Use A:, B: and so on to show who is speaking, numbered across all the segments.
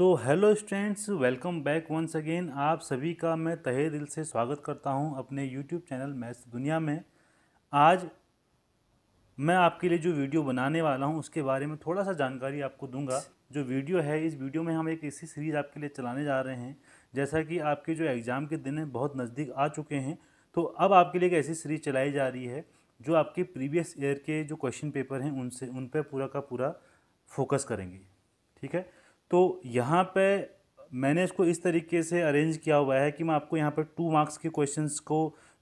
A: सो hello students welcome back once again आप सभी का मैं तहे दिल से स्वागत करता हूं अपने यूट्यूब चैनल मैथ्स दुनिया में आज मैं आपके लिए जो वीडियो बनाने वाला हूं उसके बारे में थोड़ा सा जानकारी आपको दूंगा जो वीडियो है इस वीडियो में हम एक ऐसी सीरीज़ आपके लिए चलाने जा रहे हैं जैसा कि आपके जो एग्ज़ाम के दिन हैं बहुत नज़दीक आ चुके हैं तो अब आपके लिए एक ऐसी सीरीज़ चलाई जा रही है जो आपके प्रीवियस ईयर के जो क्वेश्चन पेपर हैं उनसे उन पर पूरा का पूरा फोकस करेंगे ठीक है तो यहाँ पे मैंने इसको इस तरीके से अरेंज किया हुआ है कि मैं आपको यहाँ पर टू मार्क्स के क्वेश्चंस को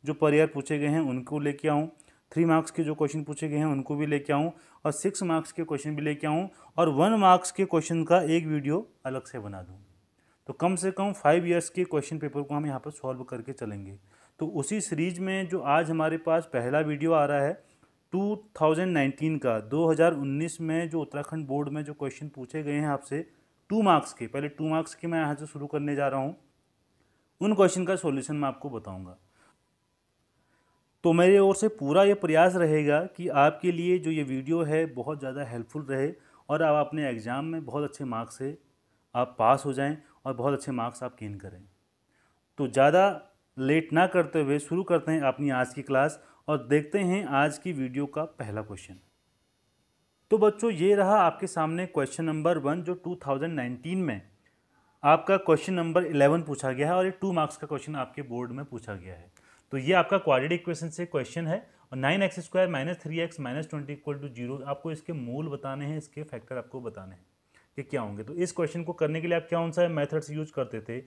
A: जो पर ईयर पूछे गए हैं उनको लेके आऊँ थ्री मार्क्स के जो क्वेश्चन पूछे गए हैं उनको भी लेके आऊँ और सिक्स मार्क्स के क्वेश्चन भी लेके आऊँ और वन मार्क्स के क्वेश्चन का एक वीडियो अलग से बना दूँ तो कम से कम फाइव ईयर्स के क्वेश्चन पेपर को हम यहाँ पर सॉल्व करके चलेंगे तो उसी सीरीज में जो आज हमारे पास पहला वीडियो आ रहा है 2019 का 2019 में जो उत्तराखंड बोर्ड में जो क्वेश्चन पूछे गए हैं आपसे टू मार्क्स के पहले टू मार्क्स के मैं यहाँ से शुरू करने जा रहा हूँ उन क्वेश्चन का सॉल्यूशन मैं आपको बताऊँगा तो मेरे ओर से पूरा ये प्रयास रहेगा कि आपके लिए जो ये वीडियो है बहुत ज़्यादा हेल्पफुल रहे और आप अपने एग्ज़ाम में बहुत अच्छे मार्क्स से आप पास हो जाएं और बहुत अच्छे मार्क्स आप गेन करें तो ज़्यादा लेट ना करते हुए शुरू करते हैं अपनी आज की क्लास और देखते हैं आज की वीडियो का पहला क्वेश्चन तो बच्चों ये रहा आपके सामने क्वेश्चन नंबर वन जो 2019 में आपका क्वेश्चन नंबर 11 पूछा गया है और ये टू मार्क्स का क्वेश्चन आपके बोर्ड में पूछा गया है तो ये आपका क्वाड्रेटिक इक्वेशन से क्वेश्चन है और nine X square minus three X minus twenty equal to zero आपको इसके मूल बताने हैं इसके फैक्टर आपको बताने हैं कि क्या होंगे तो इस क्वेश्चन को करने के लिए आप कौन सा मैथड्स यूज करते थे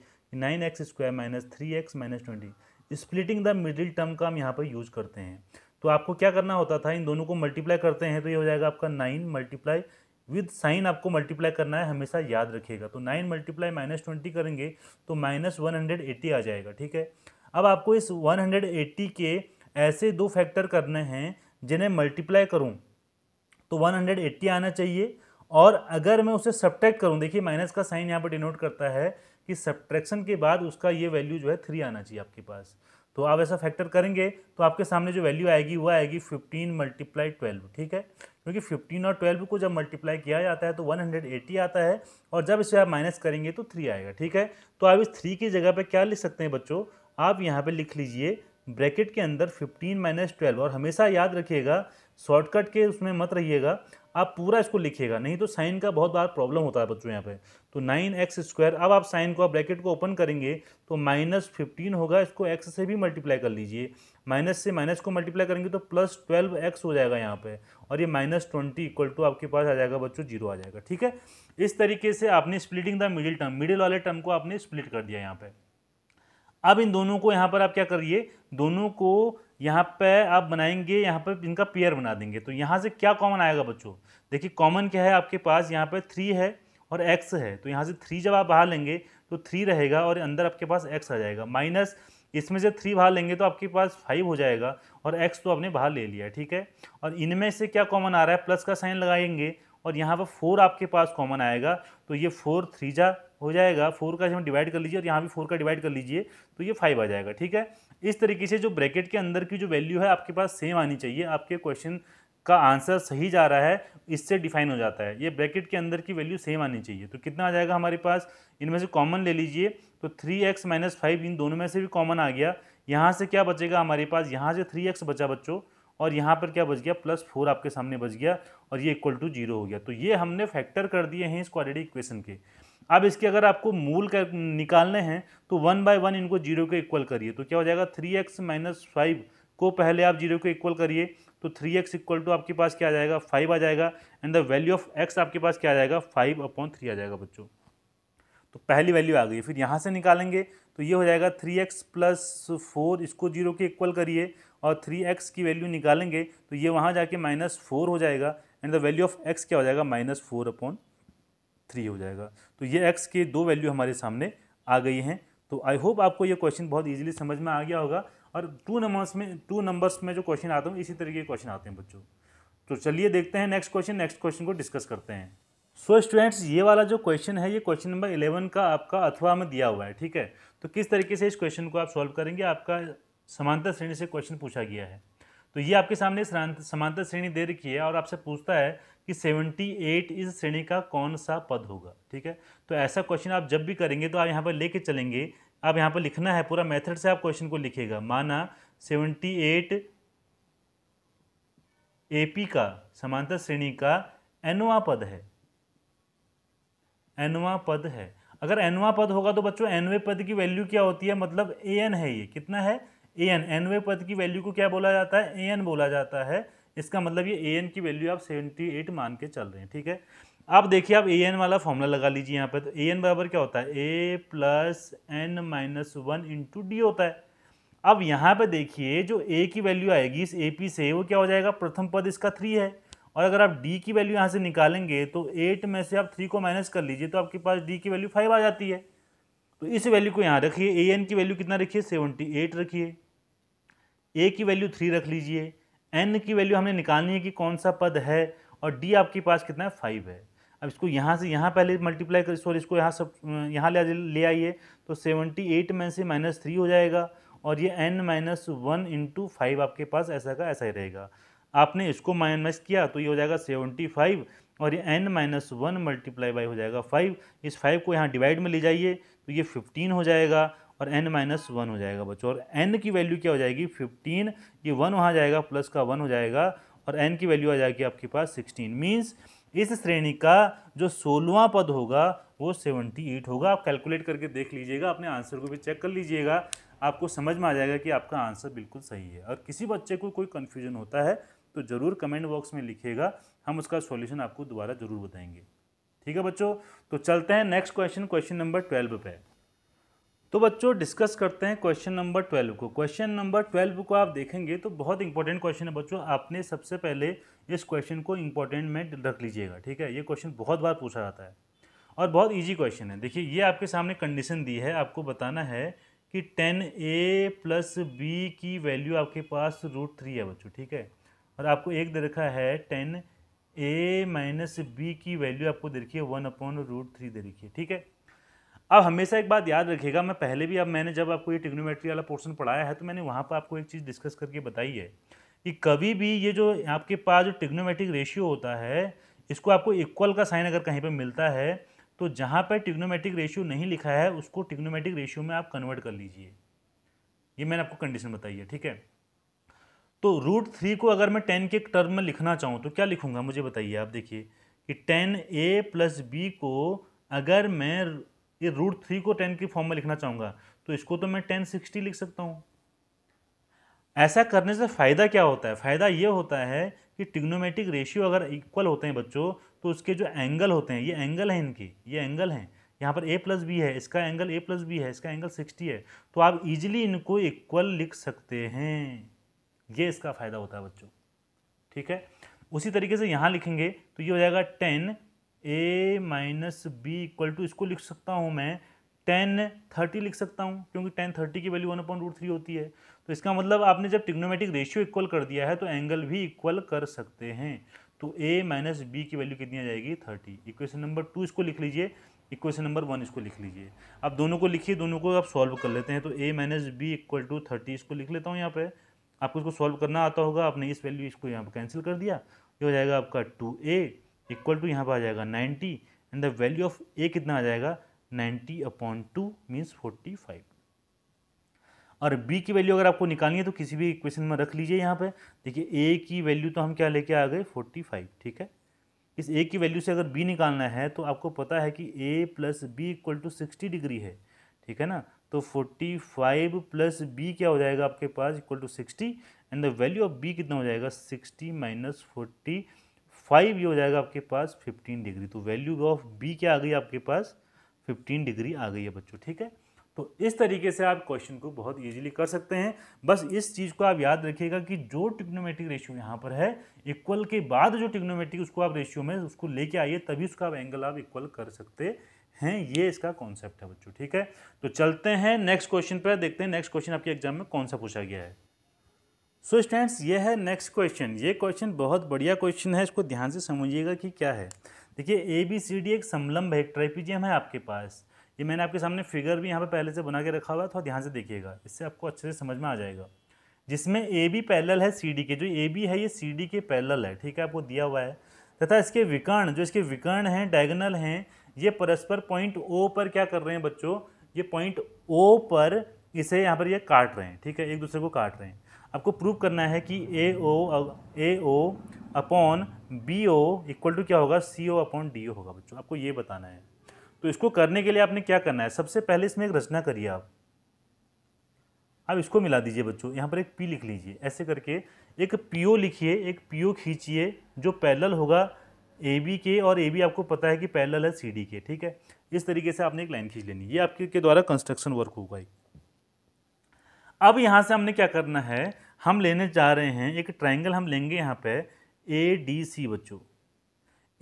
A: nine X square minus three X minus twenty splitting the middle term का हम यहाँ पर यूज करते हैं तो आपको क्या करना होता था इन दोनों को मल्टीप्लाई करते हैं तो ये हो जाएगा आपका नाइन मल्टीप्लाई विद साइन आपको मल्टीप्लाई करना है हमेशा याद रखिएगा तो नाइन मल्टीप्लाई माइनस ट्वेंटी करेंगे तो माइनस वन हंड्रेड एट्टी आ जाएगा ठीक है अब आपको इस वन हंड्रेड एट्टी के ऐसे दो फैक्टर करने हैं जिन्हें मल्टीप्लाई करूँ तो वन हंड्रेड एट्टी आना चाहिए और अगर मैं उसे सब्ट्रैक्ट करूँ देखिए माइनस का साइन यहाँ पर डिनोट करता है कि सब्ट्रैक्शन के बाद उसका ये वैल्यू जो है थ्री आना चाहिए आपके पास तो आप ऐसा फैक्टर करेंगे तो आपके सामने जो वैल्यू आएगी वो आएगी फिफ्टीन मल्टीप्लाई ट्वेल्व ठीक है क्योंकि फिफ्टीन और ट्वेल्व को जब मल्टीप्लाई किया जाता है तो वन हंड्रेड एट्टी आता है और जब इसे आप माइनस करेंगे तो थ्री आएगा ठीक है तो आप इस थ्री की जगह पर क्या लिख सकते हैं बच्चों आप यहाँ पर लिख लीजिए ब्रैकेट के अंदर फिफ्टीन माइनस ट्वेल्व और हमेशा याद रखिएगा शॉर्टकट के उसमें मत रहिएगा आप पूरा इसको लिखिएगा नहीं तो साइन का बहुत बार प्रॉब्लम होता है बच्चों यहाँ पे तो नाइन एक्स स्क्वायर अब आप साइन को आप ब्रैकेट को ओपन करेंगे तो माइनस फिफ्टीन होगा इसको एक्स से भी मल्टीप्लाई कर लीजिए माइनस से माइनस को मल्टीप्लाई करेंगे तो प्लस ट्वेल्व एक्स हो जाएगा यहाँ पे और ये माइनस ट्वेंटी इक्वल टू आपके पास आ जाएगा बच्चों जीरो आ जाएगा ठीक है इस तरीके से आपने splitting the middle term middle वाले टर्म को आपने स्प्लिट कर दिया यहाँ पर अब इन दोनों को यहाँ पर आप क्या करिए दोनों को यहाँ पे आप बनाएंगे यहाँ पे इनका पेयर बना देंगे तो यहाँ से क्या कॉमन आएगा बच्चों देखिए कॉमन क्या है आपके पास यहाँ पे थ्री है और एक्स है तो यहाँ से थ्री जब आप बाहर लेंगे तो थ्री रहेगा और अंदर आपके पास एक्स आ जाएगा माइनस इसमें से थ्री बाहर लेंगे तो आपके पास फाइव हो जाएगा और एक्स तो आपने बाहर ले लिया ठीक है और इनमें से क्या कॉमन आ रहा है प्लस का साइन लगाएंगे और यहाँ पर फोर आपके पास कॉमन आएगा तो ये फोर थ्री जा हो जाएगा फोर का हम डिवाइड कर लीजिए और यहाँ भी फोर का डिवाइड कर लीजिए तो ये फाइव आ जाएगा ठीक है इस तरीके से जो ब्रैकेट के अंदर की जो वैल्यू है आपके पास सेम आनी चाहिए आपके क्वेश्चन का आंसर सही जा रहा है इससे डिफाइन हो जाता है ये ब्रैकेट के अंदर की वैल्यू सेम आनी चाहिए तो कितना आ जाएगा हमारे पास इनमें से कॉमन ले लीजिए तो थ्री एक्स माइनस फाइव इन दोनों में से भी कॉमन आ गया यहाँ से क्या बचेगा हमारे पास यहाँ से थ्री एक्स बचा बच्चों और यहाँ पर क्या बच गया प्लस फोर आपके सामने बच गया और ये इक्वल टू जीरो हो गया तो ये हमने फैक्टर कर दिए हैं इस क्वालिटी इक्वेशन के अब इसके अगर आपको मूल कर निकालने हैं तो वन बाय वन इनको जीरो के इक्वल करिए तो क्या हो जाएगा थ्री एक्स माइनस फाइव को पहले आप जीरो के इक्वल करिए तो थ्री एक्स इक्वल टू आपके पास क्या आ जाएगा फाइव आ जाएगा and the value of X आपके पास क्या आ जाएगा फाइव अपॉन थ्री आ जाएगा बच्चों तो पहली वैल्यू आ गई फिर यहाँ से निकालेंगे तो ये हो जाएगा थ्री एक्स प्लस फोर इसको जीरो के इक्वल करिए और थ्री एक्स की वैल्यू निकालेंगे तो ये वहाँ जाके माइनस फोर हो जाएगा and the value of X क्या हो जाएगा माइनस फोर अपॉन थ्री हो जाएगा तो ये एक्स के दो वैल्यू हमारे सामने आ गई हैं तो आई होप आपको ये क्वेश्चन बहुत ईजिली समझ में आ गया होगा और टू नंबर्स में टू नंबर्स में जो क्वेश्चन आते हैं इसी तरीके के क्वेश्चन आते हैं बच्चों तो चलिए देखते हैं नेक्स्ट क्वेश्चन नेक्स्ट क्वेश्चन को डिस्कस करते हैं सो so, स्टूडेंट्स ये वाला जो क्वेश्चन है ये क्वेश्चन नंबर इलेवन का आपका अथवा में दिया हुआ है ठीक है तो किस तरीके से इस क्वेश्चन को आप सॉल्व करेंगे आपका समांतर श्रेणी से क्वेश्चन पूछा गया है तो ये आपके सामने समांतर श्रेणी दे रखी है और आपसे पूछता है कि 78 इस श्रेणी का कौन सा पद होगा ठीक है तो ऐसा क्वेश्चन आप जब भी करेंगे तो आप यहाँ पर लेके चलेंगे आप यहाँ पर लिखना है पूरा मेथड से आप क्वेश्चन को लिखेगा माना 78 एपी का समांतर श्रेणी का एनवा पद है एनवा पद है अगर एनवा पद होगा तो बच्चों एनवे पद की वैल्यू क्या होती है मतलब ए एन है ये कितना है ए एन एनवे पद की वैल्यू को क्या बोला जाता है ए एन बोला जाता है इसका मतलब ये ए एन की वैल्यू आप सेवेंटी एट मान के चल रहे हैं ठीक है आप देखिए आप ए एन वाला फॉर्मूला लगा लीजिए यहाँ पे तो ए एन बराबर क्या होता है A plus N minus one into D होता है अब यहाँ पे देखिए जो ए की वैल्यू आएगी इस ए पी से वो क्या हो जाएगा प्रथम पद इसका थ्री है और अगर आप डी की वैल्यू यहाँ से निकालेंगे तो एट में से आप थ्री को माइनस कर लीजिए तो आपके पास डी की वैल्यू फाइव आ जाती है तो इस वैल्यू को यहाँ रखिए ए एन की वैल्यू कितना रखिए सेवेंटी एट रखिए ए की वैल्यू थ्री रख लीजिए एन की वैल्यू हमने निकालनी है कि कौन सा पद है और डी आपके पास कितना है फाइव है अब इसको यहाँ से यहाँ पहले मल्टीप्लाई कर सॉरी इसको यहाँ सब यहाँ ले ले आइए तो सेवेंटी एट में से माइनस थ्री हो जाएगा और ये N minus one into five आपके पास ऐसा का ऐसा ही रहेगा आपने इसको माइनस किया तो ये हो जाएगा सेवेंटी फाइव और ये N minus one multiply by हो जाएगा फाइव इस फाइव को यहाँ डिवाइड में ले जाइए तो ये फिफ्टीन हो जाएगा और एन माइनस वन हो जाएगा बच्चों और एन की वैल्यू क्या हो जाएगी फिफ्टीन ये वन वहाँ जाएगा प्लस का वन हो जाएगा और एन की वैल्यू आ जाएगी आपके पास सिक्सटीन मीन्स इस श्रेणी का जो सोलवा पद होगा वो सेवेंटी एट होगा आप कैलकुलेट करके देख लीजिएगा अपने आंसर को भी चेक कर लीजिएगा आपको समझ में आ जाएगा कि आपका आंसर बिल्कुल सही है और किसी बच्चे को कोई कन्फ्यूजन होता है तो ज़रूर कमेंट बॉक्स में लिखिएगा हम उसका सॉल्यूशन आपको दोबारा ज़रूर बताएंगे ठीक है बच्चों तो चलते हैं next question question number twelve पे तो बच्चों डिस्कस करते हैं क्वेश्चन नंबर ट्वेल्व को क्वेश्चन नंबर ट्वेल्व को आप देखेंगे तो बहुत इंपॉर्टेंट क्वेश्चन है बच्चों आपने सबसे पहले इस क्वेश्चन को इंपॉर्टेंट में रख लीजिएगा ठीक है ये क्वेश्चन बहुत बार पूछा जाता है और बहुत ईजी क्वेश्चन है देखिए ये आपके सामने कंडीशन दी है आपको बताना है कि टेन ए प्लस बी की वैल्यू आपके पास रूट थ्री है बच्चों ठीक है और आपको एक दे रखा है टेन ए माइनस बी की वैल्यू आपको दे रखी है वन अपॉन रूट थ्री दे रखी है ठीक है अब हमेशा एक बात याद रखिएगा मैं पहले भी अब मैंने जब आपको ये टिग्नोमेट्री वाला पोर्शन पढ़ाया है तो मैंने वहाँ पर आपको एक चीज़ डिस्कस करके बताई है कि कभी भी ये जो आपके पास जो टिग्नोमेट्रिक रेशियो होता है इसको आपको इक्वल का साइन अगर कहीं पर मिलता है तो जहाँ पर टिग्नोमेट्रिक रेशियो नहीं लिखा है उसको टिग्नोमेट्रिक रेशियो में आप कन्वर्ट कर लीजिए ये मैंने आपको कंडीशन बताई है ठीक है तो रूट थ्री को अगर मैं टेन के टर्म में लिखना चाहूँ तो क्या लिखूँगा मुझे बताइए आप देखिए कि टेन ए प्लस बी को अगर मैं ये रूट थ्री को टेन के फॉर्म में लिखना चाहूँगा तो इसको तो मैं टेन सिक्सटी लिख सकता हूँ ऐसा करने से फ़ायदा क्या होता है फ़ायदा ये होता है कि टिग्नोमेटिक रेशियो अगर इक्वल होते हैं बच्चों तो उसके जो एंगल होते हैं ये एंगल हैं इनकी ये एंगल हैं यहाँ पर ए प्लस बी है इसका एंगल ए प्लस बी है इसका एंगल सिक्सटी है तो आप इजीली इनको इक्वल लिख सकते हैं ये इसका फ़ायदा होता है बच्चों ठीक है उसी तरीके से यहाँ लिखेंगे तो ये हो जाएगा tan A minus B equal to इसको लिख सकता हूँ मैं टेन थर्टी लिख सकता हूँ क्योंकि टेन थर्टी की value one upon root three होती है तो इसका मतलब आपने जब टिग्नोमेटिक रेशियो इक्वल कर दिया है तो एंगल भी इक्वल कर सकते हैं तो ए माइनस बी की वैल्यू कितनी आ जाएगी थर्टी इक्वेशन नंबर टू इसको लिख लीजिए इक्वेशन नंबर वन इसको लिख लीजिए आप दोनों को लिखिए दोनों को आप सॉल्व कर लेते हैं तो A minus B equal to thirty इसको लिख लेता हूँ यहाँ पे आपको इसको सॉल्व करना आता होगा आपने इस वैल्यू इसको यहाँ पर कैंसिल कर दिया ये हो जाएगा आपका टू ए इक्वल टू यहाँ पर आ जाएगा ninety and the value of A कितना आ जाएगा ninety upon two means forty five और बी की वैल्यू अगर आपको निकालनी है तो किसी भी इक्वेशन में रख लीजिए यहाँ पे देखिए ए की वैल्यू तो हम क्या लेके आ गए फोर्टी फाइव ठीक है इस ए की वैल्यू से अगर बी निकालना है तो आपको पता है कि A plus B equal to sixty degree है ठीक है ना तो फोर्टी फाइव प्लस बी क्या हो जाएगा आपके पास equal to sixty and the value of B कितना हो जाएगा सिक्सटी माइनस फोर्टी फाइव ये हो जाएगा आपके पास फिफ्टीन डिग्री तो वैल्यू ऑफ बी क्या आ गई आपके पास फिफ्टीन डिग्री आ गई है बच्चों ठीक है तो इस तरीके से आप क्वेश्चन को बहुत इजीली कर सकते हैं बस इस चीज़ को आप याद रखिएगा कि जो टिग्नोमेट्रिक रेशियो यहाँ पर है इक्वल के बाद जो टिग्नोमेट्रिक उसको आप रेशियो में उसको लेके आइए तभी उसका आप एंगल आप इक्वल कर सकते हैं ये इसका कॉन्सेप्ट है बच्चों ठीक है तो चलते हैं नेक्स्ट क्वेश्चन पर देखते हैं नेक्स्ट क्वेश्चन आपके एग्जाम में कौन सा पूछा गया है सो so स्टूडेंट्स ये है नेक्स्ट क्वेश्चन ये क्वेश्चन बहुत बढ़िया क्वेश्चन है इसको ध्यान से समझिएगा कि क्या है देखिए ए बी सी डी एक समलंब है ट्राइपीजियम है आपके पास ये मैंने आपके सामने फिगर भी यहाँ पे पहले से बना के रखा हुआ है थोड़ा ध्यान से देखिएगा इससे आपको अच्छे से समझ में आ जाएगा जिसमें ए बी पैरेलल है सी डी के जो ए बी है ये सी डी के पैलल है ठीक है आपको दिया हुआ है तथा इसके विकर्ण जो इसके विकर्ण हैं डायगनल हैं ये परस्पर पॉइंट ओ पर क्या कर रहे हैं बच्चों ये पॉइंट ओ पर इसे यहाँ पर ये काट रहे हैं ठीक है एक दूसरे को काट रहे हैं आपको प्रूव करना है कि A O A O upon B O equal to क्या होगा सी ओ अपॉन डी ओ होगा बच्चों आपको ये बताना है तो इसको करने के लिए आपने क्या करना है सबसे पहले इसमें एक रचना करिए आप अब इसको मिला दीजिए बच्चों यहाँ पर एक पी लिख लीजिए ऐसे करके एक पी ओ लिखिए एक पी ओ खींचिए जो पैरल होगा ए बी के और ए बी आपको पता है कि पैरल है सी डी के ठीक है इस तरीके से आपने एक लाइन खींच लेनी ये आपके के द्वारा कंस्ट्रक्शन वर्क होगा अब यहाँ से हमने क्या करना है हम लेने जा रहे हैं एक ट्रायंगल हम लेंगे यहाँ पे ए डी सी बच्चों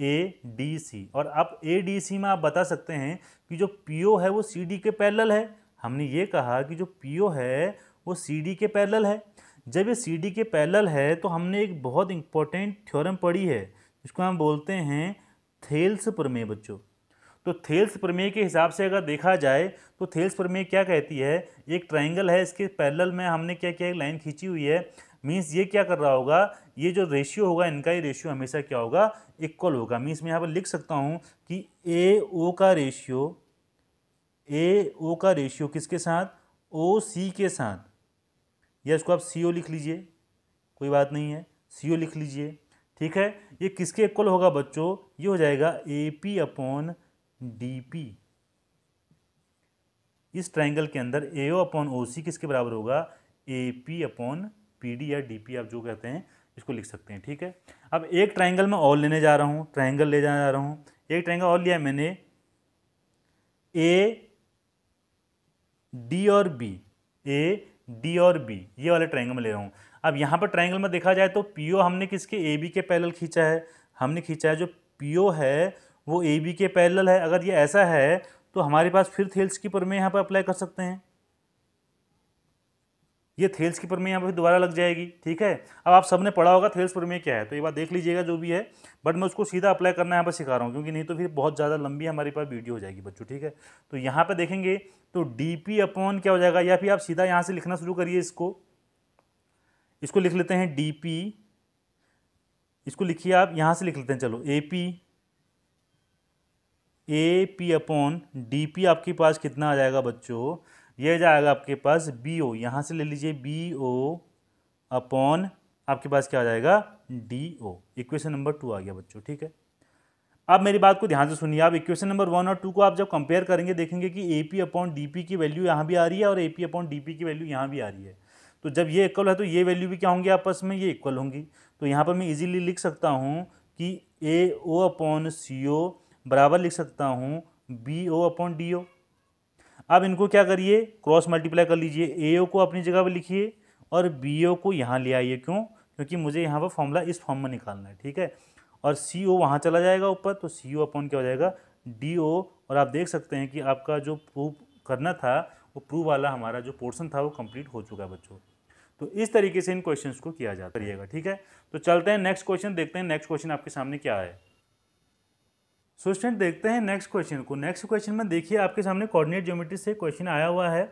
A: ए डी सी और आप ए डी सी में आप बता सकते हैं कि जो पी ओ है वो सी डी के पैरेलल है हमने ये कहा कि जो पी ओ है वो सी डी के पैरेलल है जब ये सी डी के पैरेलल है तो हमने एक बहुत इंपॉर्टेंट थ्योरम पढ़ी है जिसको हम बोलते हैं थेल्स प्रमेय बच्चों तो थेल्स प्रमेय के हिसाब से अगर देखा जाए तो थेल्स प्रमेय क्या कहती है एक ट्राइंगल है इसके पैरल में हमने क्या किया एक लाइन खींची हुई है मीन्स ये क्या कर रहा होगा ये जो रेशियो होगा इनका ये रेशियो हमेशा क्या होगा इक्वल होगा मीन्स मैं यहाँ पर लिख सकता हूँ कि ए ओ का रेशियो ए ओ का रेशियो किसके साथ ओ सी के साथ या इसको आप सी ओ लिख लीजिए कोई बात नहीं है सी ओ लिख लीजिए ठीक है ये किसके इक्वल होगा बच्चों ये हो जाएगा ए पी अपॉन डी इस ट्रायंगल के अंदर ए ओ अपॉन ओ सी किसके बराबर होगा A P upon P D या डी पी आप जो कहते हैं इसको लिख सकते हैं ठीक है अब एक ट्रायंगल में और लेने जा रहा हूँ ट्रायंगल ले जाने जा रहा हूँ एक ट्रायंगल और लिया मैंने ए डी और बी ए डी और बी ये वाले ट्रायंगल में ले रहा हूँ अब यहाँ पर ट्रायंगल में देखा जाए तो पी ओ हमने किसके ए बी के पैरेलल खींचा है हमने खींचा है जो पी ओ है वो ए बी के पैरेलल है अगर ये ऐसा है तो हमारे पास फिर थेल्स की प्रमेय यहाँ पर अप्लाई कर सकते हैं ये थेल्स की प्रमेय यहाँ पर दोबारा लग जाएगी ठीक है अब आप सबने पढ़ा होगा थेल्स प्रमेय क्या है तो ये बात देख लीजिएगा जो भी है बट मैं उसको सीधा अप्लाई करना यहाँ पर सिखा रहा हूँ क्योंकि नहीं तो फिर बहुत ज़्यादा लंबी हमारे पास वीडियो हो जाएगी बच्चों ठीक है तो यहाँ पर देखेंगे तो डी पी अपॉन क्या हो जाएगा या फिर आप सीधा यहाँ से लिखना शुरू करिए इसको इसको लिख लेते हैं डी पी इसको लिखिए आप यहाँ से लिख लेते हैं चलो A P A P upon D P आपके पास कितना आ जाएगा बच्चों ये जाएगा आपके पास बी ओ यहाँ से ले लीजिए बी ओ अपॉन आपके पास क्या आ जाएगा D O equation number two आ गया बच्चों ठीक है अब मेरी बात को ध्यान से सुनिए आप इक्वेशन नंबर वन और टू को आप जब कंपेयर करेंगे देखेंगे कि A P upon D P की वैल्यू यहाँ भी आ रही है और A P upon D P की वैल्यू यहाँ भी आ रही है तो जब ये इक्वल है तो ये वैल्यू भी क्या होंगी आपस में ये इक्वल होंगी तो यहाँ पर मैं इजीली लिख सकता हूँ कि ए ओ अपॉन सी ओ बराबर लिख सकता हूँ B O upon D O अब इनको क्या करिए क्रॉस मल्टीप्लाई कर लीजिए ए ओ को अपनी जगह पर लिखिए और बी ओ को यहाँ ले आइए क्यों क्योंकि मुझे यहाँ पर फॉर्मूला इस फॉर्म में निकालना है ठीक है और सी ओ वहाँ चला जाएगा ऊपर तो सी ओ अपॉन क्या हो जाएगा डी ओ और आप देख सकते हैं कि आपका जो प्रूफ करना था वो प्रूफ वाला हमारा जो पोर्सन था वो कंप्लीट हो चुका है बच्चों तो इस तरीके से इन क्वेश्चंस को किया जाता रहिएगा ठीक है तो चलते हैं नेक्स्ट क्वेश्चन देखते हैं नेक्स्ट क्वेश्चन आपके सामने क्या है सो स्टूडेंट देखते हैं नेक्स्ट क्वेश्चन को नेक्स्ट क्वेश्चन में देखिए आपके सामने कोऑर्डिनेट ज्योमेट्री से क्वेश्चन आया हुआ है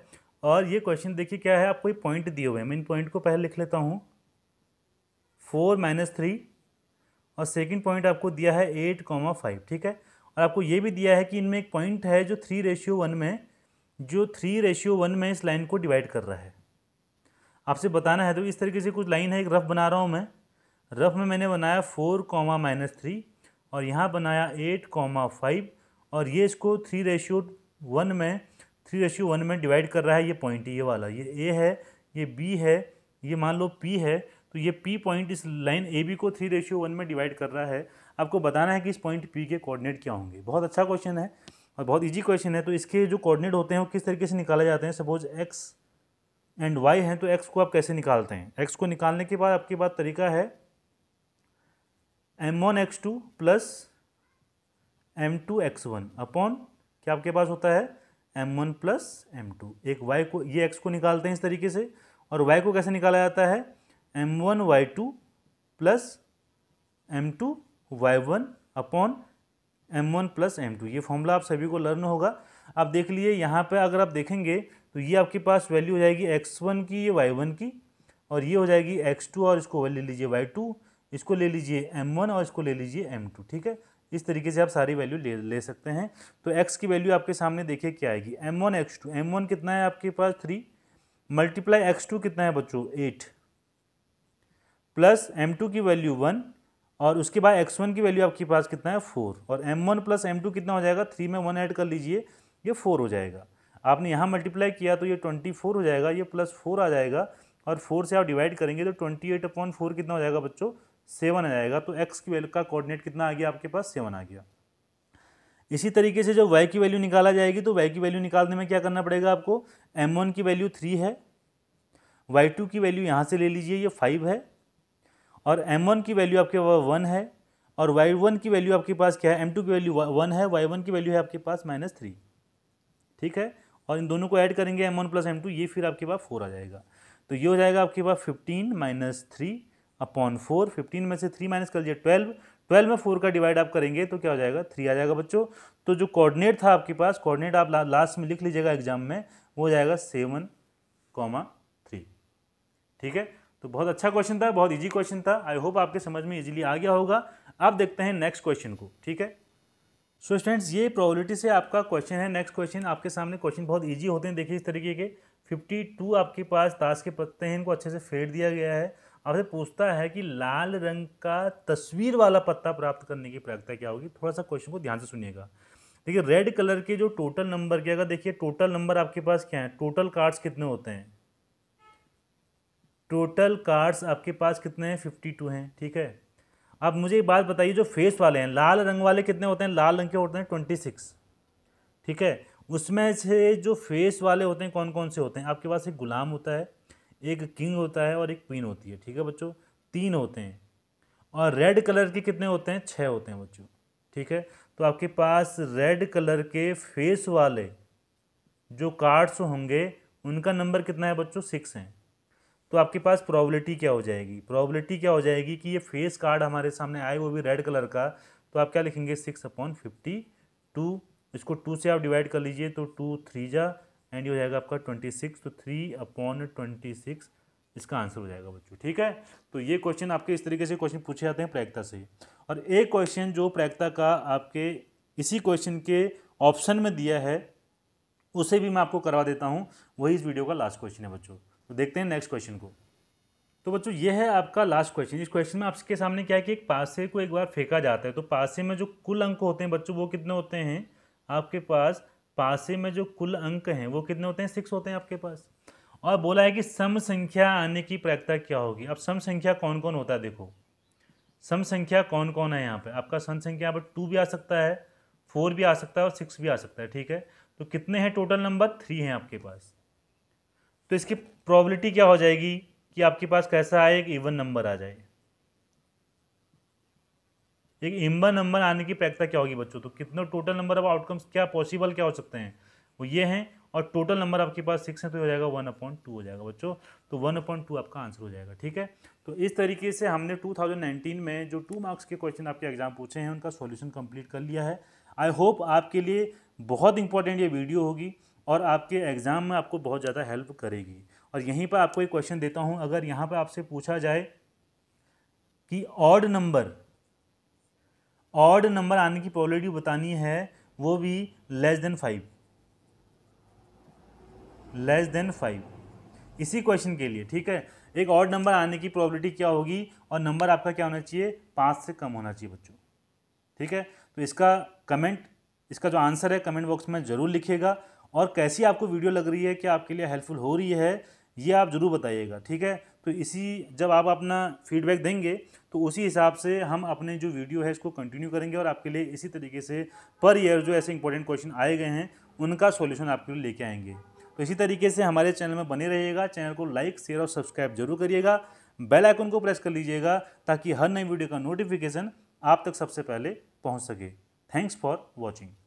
A: और ये क्वेश्चन देखिए क्या है आपको ये पॉइंट दिए हुए हैं मैं इन पॉइंट को पहले लिख लेता हूँ फोर माइनस थ्री और सेकेंड पॉइंट आपको दिया है एट कॉमा फाइव ठीक है और आपको ये भी दिया है कि इनमें एक पॉइंट है जो थ्री रेशियो वन में जो थ्री रेशियो वन में इस लाइन को डिवाइड कर रहा है आपसे बताना है तो इस तरीके से कुछ लाइन है एक रफ बना रहा हूँ मैं रफ में मैंने बनाया फोर कॉमा माइनस थ्री और यहाँ बनाया एट कॉमा फाइव और ये इसको थ्री रेशियो वन में थ्री रेशियो वन में डिवाइड कर रहा है ये पॉइंट ये वाला ये ए है ये बी है ये मान लो पी है तो ये पी पॉइंट इस लाइन ए बी को थ्री रेशियो वन में डिवाइड कर रहा है आपको बताना है कि इस पॉइंट पी के कोऑर्डिनेट क्या होंगे बहुत अच्छा क्वेश्चन है और बहुत इजी क्वेश्चन है तो इसके जो कोऑर्डिनेट होते हैं वो किस तरीके से निकाले जाते हैं सपोज एक्स एंड वाई हैं तो एक्स को आप कैसे निकालते हैं एक्स को निकालने के बाद आपके पास तरीका है M one X two plus M two X one upon क्या आपके पास होता है M one plus M two एक वाई को ये एक्स को निकालते हैं इस तरीके से और वाई को कैसे निकाला जाता है M one Y two plus M two Y one upon M one plus M two ये फॉर्मूला आप सभी को लर्न होगा आप देख लीजिए यहाँ पर अगर आप देखेंगे तो ये आपके पास वैल्यू हो जाएगी एक्स वन की ये वाई वन की और ये हो जाएगी एक्स टू और इसको ले लीजिए वाई टू इसको ले लीजिए m1 और इसको ले लीजिए m2 ठीक है इस तरीके से आप सारी वैल्यू ले ले सकते हैं तो x की वैल्यू आपके सामने देखिए क्या आएगी m1 x2 m1 कितना है आपके पास थ्री मल्टीप्लाई टू कितना है बच्चों एट प्लस m2 की वैल्यू वन और उसके बाद x1 की वैल्यू आपके पास कितना है फोर और m1 प्लस टू कितना हो जाएगा थ्री में वन ऐड कर लीजिए ये फोर हो जाएगा आपने यहाँ मल्टीप्लाई किया तो ये ट्वेंटी फोर हो जाएगा ये प्लस फोर आ जाएगा और फोर से आप डिवाइड करेंगे तो ट्वेंटी एट अपॉइंट फोर कितना हो जाएगा बच्चों सेवन आ जाएगा तो एक्स की वैल्यू का कोऑर्डिनेट कितना आ गया आपके पास सेवन आ गया इसी तरीके से जब वाई की वैल्यू निकाला जाएगी तो वाई की वैल्यू निकालने में क्या करना पड़ेगा आपको एम वन की वैल्यू थ्री है वाई टू की वैल्यू यहाँ से ले लीजिए ये फाइव है और एम वन की वैल्यू आपके पास वन है और वाई वन की वैल्यू आपके पास क्या है एम टू की वैल्यू वन है वाई वन की वैल्यू है आपके पास माइनस थ्री ठीक है और इन दोनों को ऐड करेंगे M one plus M two ये फिर आपके पास फोर आ जाएगा तो ये हो जाएगा आपके पास fifteen minus three upon four fifteen में से थ्री माइनस कर दिया ट्वेल्व ट्वेल्व में फोर का डिवाइड आप करेंगे तो क्या हो जाएगा थ्री आ जाएगा बच्चों तो जो कोऑर्डिनेट था आपके पास कोऑर्डिनेट आप ला, लास्ट में लिख लीजिएगा एग्जाम में वो हो जाएगा सेवन कॉमा थ्री ठीक है तो बहुत अच्छा क्वेश्चन था बहुत इजी क्वेश्चन था आई होप आपके समझ में इजीली आ गया होगा अब देखते हैं नेक्स्ट क्वेश्चन को ठीक है सो so स्टूडेंट्स ये प्रोबेबिलिटी से आपका क्वेश्चन है नेक्स्ट क्वेश्चन आपके सामने क्वेश्चन बहुत ईजी होते हैं देखिए इस तरीके के टू आपके पास ताश के पत्ते हैं इनको अच्छे से फेड दिया गया है आपसे पूछता है कि लाल रंग का तस्वीर वाला पत्ता प्राप्त करने की प्रक्रिया क्या होगी थोड़ा सा क्वेश्चन को ध्यान से सुनिएगा देखिए रेड कलर के जो टोटल नंबर क्या अगर देखिए टोटल नंबर आपके पास क्या है टोटल कार्ड्स कितने होते हैं टोटल कार्ड्स आपके पास कितने हैं फिफ्टी टू हैं ठीक है अब मुझे एक बात बताइए जो फेस वाले हैं लाल रंग वाले कितने होते हैं लाल रंग के होते हैं ट्वेंटी सिक्स ठीक है उसमें से जो फेस वाले होते हैं कौन कौन से होते हैं आपके पास एक गुलाम होता है एक किंग होता है और एक क्वीन होती है ठीक है बच्चों तीन होते हैं और रेड कलर के कितने होते हैं छः होते हैं बच्चों ठीक है तो आपके पास रेड कलर के फेस वाले जो कार्ड्स होंगे उनका नंबर कितना है बच्चों सिक्स हैं तो आपके पास प्रोबेबिलिटी क्या हो जाएगी प्रॉबिलिटी क्या हो जाएगी कि ये फेस कार्ड हमारे सामने आए वो भी रेड कलर का तो आप क्या लिखेंगे सिक्स अपॉन फिफ्टी टू इसको टू से आप डिवाइड कर लीजिए तो टू थ्री जा एंड ये हो जाएगा आपका ट्वेंटी सिक्स तो थ्री अपॉन ट्वेंटी सिक्स इसका आंसर हो जाएगा बच्चों ठीक है तो ये क्वेश्चन आपके इस तरीके से क्वेश्चन पूछे जाते हैं प्रैक्ता से और एक क्वेश्चन जो प्रैक्ता का आपके इसी क्वेश्चन के ऑप्शन में दिया है उसे भी मैं आपको करवा देता हूँ वही इस वीडियो का लास्ट क्वेश्चन है बच्चों तो देखते हैं नेक्स्ट क्वेश्चन को तो बच्चों ये है आपका लास्ट क्वेश्चन इस क्वेश्चन में आपके सामने क्या है कि एक पासे को एक बार फेंका जाता है तो पासे में जो कुल अंक होते हैं बच्चों वो कितने होते हैं आपके पास पासे में जो कुल अंक हैं वो कितने होते हैं सिक्स होते हैं आपके पास और बोला है कि सम संख्या आने की प्रयक्ता क्या होगी अब सम संख्या कौन कौन होता है देखो सम संख्या कौन कौन है यहाँ पे आपका सम संख्या यहाँ पर टू भी आ सकता है फोर भी आ सकता है और सिक्स भी आ सकता है ठीक है तो कितने हैं टोटल नंबर थ्री हैं आपके पास तो इसकी प्रॉबिलिटी क्या हो जाएगी कि आपके पास कैसा आए एक इवन नंबर आ जाए एक इम्बा नंबर आने की प्रायिकता क्या होगी बच्चों तो कितने टोटल नंबर ऑफ आउटकम्स क्या पॉसिबल क्या हो सकते हैं वो ये हैं और टोटल नंबर आपके पास सिक्स है तो हो जाएगा वन अपॉइंट टू हो जाएगा बच्चों तो वन अपॉइंट टू आपका आंसर हो जाएगा ठीक है तो इस तरीके से हमने 2019 में जो टू मार्क्स के क्वेश्चन आपके एग्जाम पूछे हैं उनका सॉल्यूशन कंप्लीट कर लिया है आई होप आपके लिए बहुत इंपॉर्टेंट ये वीडियो होगी और आपके एग्ज़ाम में आपको बहुत ज़्यादा हेल्प करेगी और यहीं पर आपको एक क्वेश्चन देता हूँ अगर यहाँ पर आपसे पूछा जाए कि ऑड नंबर ऑड नंबर आने की प्रॉबलिटी बतानी है वो भी less than five less than five इसी क्वेश्चन के लिए ठीक है एक ऑड नंबर आने की प्रॉबलिटी क्या होगी और नंबर आपका क्या होना चाहिए पाँच से कम होना चाहिए बच्चों ठीक है तो इसका कमेंट इसका जो आंसर है कमेंट बॉक्स में ज़रूर लिखिएगा और कैसी आपको वीडियो लग रही है क्या आपके लिए हेल्पफुल हो रही है ये आप ज़रूर बताइएगा ठीक है तो इसी जब आप अपना फीडबैक देंगे तो उसी हिसाब से हम अपने जो वीडियो है इसको कंटिन्यू करेंगे और आपके लिए इसी तरीके से पर ईयर जो ऐसे इंपॉर्टेंट क्वेश्चन आए गए हैं उनका सॉल्यूशन आपके लिए लेके आएंगे तो इसी तरीके से हमारे चैनल में बने रहिएगा चैनल को लाइक शेयर और सब्सक्राइब जरूर करिएगा बेल आइकन को प्रेस कर लीजिएगा ताकि हर नई वीडियो का नोटिफिकेशन आप तक सबसे पहले पहुंच सके थैंक्स फॉर वॉचिंग